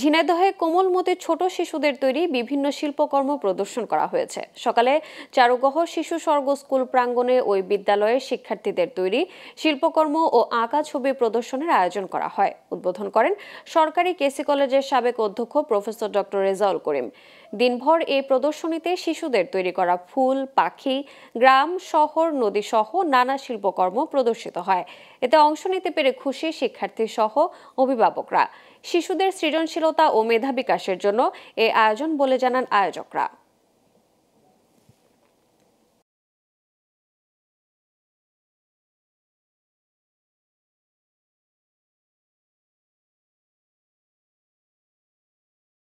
ঝিনাইদহে কোমল মতে ছোট শিশুদের তৈরি বিভিন্ন শিল্পকর্ম প্রদর্শন করা হয়েছে সকালে চারুগহ শিশু স্বর্গ স্কুল প্রাঙ্গণে ওই বিদ্যালয়ের শিক্ষার্থীদের তৈরি শিল্পকর্ম ও আঁকা ছবি প্রদর্শনের আয়োজন করা হয় উদ্বোধন করেন সরকারি কেসি কলেজের সাবেক অধ্যক্ষ প্রফেসর ডক্টর রেজাউল করিম দিনভর এই প্রদর্শনীতে শিশুদের তৈরি করা ফুল পাখি গ্রাম শহর নদী সহ নানা শিল্পকর্ম প্রদর্শিত হয় এতে অংশ নিতে পেরে খুশি শিক্ষার্থী সহ অভিভাবকরা শিশুদের সৃজনশীলতা ও মেধা বিকাশের জন্য এ আয়োজন বলে জানান আয়োজকরা